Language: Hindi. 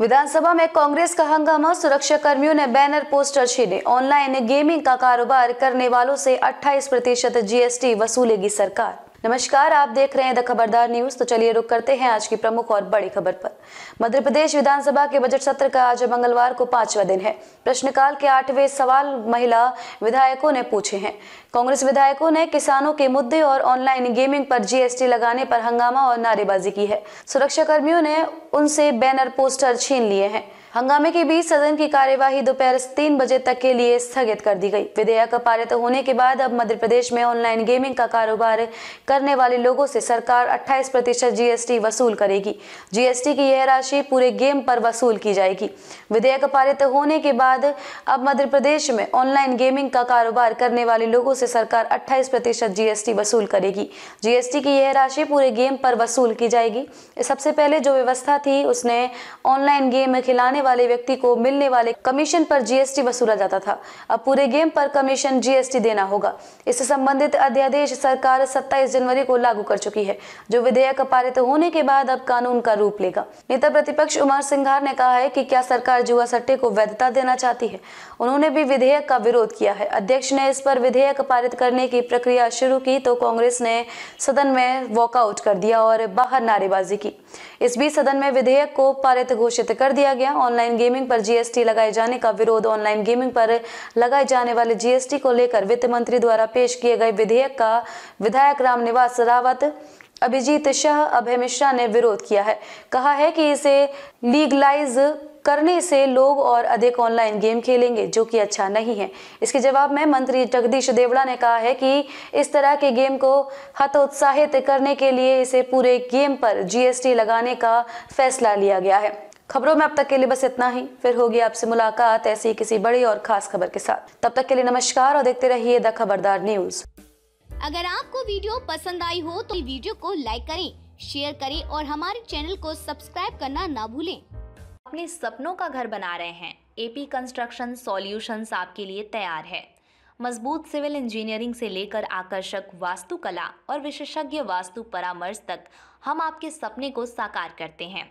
विधानसभा में कांग्रेस का हंगामा सुरक्षा कर्मियों ने बैनर पोस्टर छीने ऑनलाइन गेमिंग का कारोबार करने वालों से 28 प्रतिशत जीएसटी वसूलेगी सरकार नमस्कार आप देख रहे हैं द खबरदार न्यूज तो चलिए रुक करते हैं आज की प्रमुख और बड़ी खबर पर मध्य प्रदेश विधानसभा के बजट सत्र का आज मंगलवार को पांचवा दिन है प्रश्नकाल के आठवें सवाल महिला विधायकों ने पूछे हैं कांग्रेस विधायकों ने किसानों के मुद्दे और ऑनलाइन गेमिंग पर जीएसटी लगाने पर हंगामा और नारेबाजी की है सुरक्षा कर्मियों ने उनसे बैनर पोस्टर छीन लिए हैं हंगामे के बीच सदन की कार्यवाही दोपहर तीन बजे तक के लिए स्थगित कर दी गई विधेयक पारित होने के बाद अब मध्य प्रदेश में ऑनलाइन गेमिंग का कारोबार करने वाले लोगों से सरकार 28 प्रतिशत जीएसटी वसूल करेगी जीएसटी की यह राशि पूरे गेम पर वसूल की जाएगी विधेयक पारित होने के बाद अब मध्य प्रदेश में ऑनलाइन गेमिंग का कारोबार करने वाले लोगों से सरकार अट्ठाईस प्रतिशत जीएसटी वसूल करेगी जीएसटी की यह राशि पूरे गेम पर वसूल की जाएगी सबसे पहले जो व्यवस्था थी उसने ऑनलाइन गेम खिलाने वाले व्यक्ति को मिलने वाले कमीशन पर जीएसटी वसूला जाता था अब पूरे गेम पर कमीशन जीएसटी देना होगा इससे संबंधित अध्यादेश सरकार 27 जनवरी को लागू कर चुकी है जो विधेयक पारित होने के बाद अब कानून का रूप लेगा नेता प्रतिपक्ष उमर सिंघार ने कहा है की क्या सरकार जुआ सट्टे को वैधता देना चाहती है उन्होंने भी विधेयक का विरोध किया है अध्यक्ष ने इस पर विधेयक पारित करने की प्रक्रिया शुरू की तो कांग्रेस ने सदन में वॉकआउट कर दिया और बाहर नारेबाजी की इस बीच सदन में विधेयक को पारित घोषित कर दिया गया ऑनलाइन गेमिंग पर जीएसटी लगाए जाने का विरोध ऑनलाइन गेमिंग पर लगाए जाने वाले जीएसटी को लेकर वित्त मंत्री द्वारा पेश किए गए विधेयक का विधायक राम निवास रावत अभिजीत शाह अभय मिश्रा ने विरोध किया है कहा है कि इसे लीगलाइज करने से लोग और अधिक ऑनलाइन गेम खेलेंगे जो कि अच्छा नहीं है इसके जवाब में मंत्री जगदीश देवड़ा ने कहा है कि इस तरह के गेम को हतोत्साहित करने के लिए इसे पूरे गेम पर जीएसटी लगाने का फैसला लिया गया है खबरों में अब तक के लिए बस इतना ही फिर होगी आपसे मुलाकात ऐसी किसी बड़ी और खास खबर के साथ तब तक के लिए नमस्कार और देखते रहिए द खबरदार न्यूज अगर आपको वीडियो पसंद आई हो तो वीडियो को लाइक करें शेयर करें और हमारे चैनल को सब्सक्राइब करना ना भूलें अपने सपनों का घर बना रहे हैं एपी कंस्ट्रक्शन सॉल्यूशंस आपके लिए तैयार है मजबूत सिविल इंजीनियरिंग से लेकर आकर्षक वास्तुकला और विशेषज्ञ वास्तु परामर्श तक हम आपके सपने को साकार करते हैं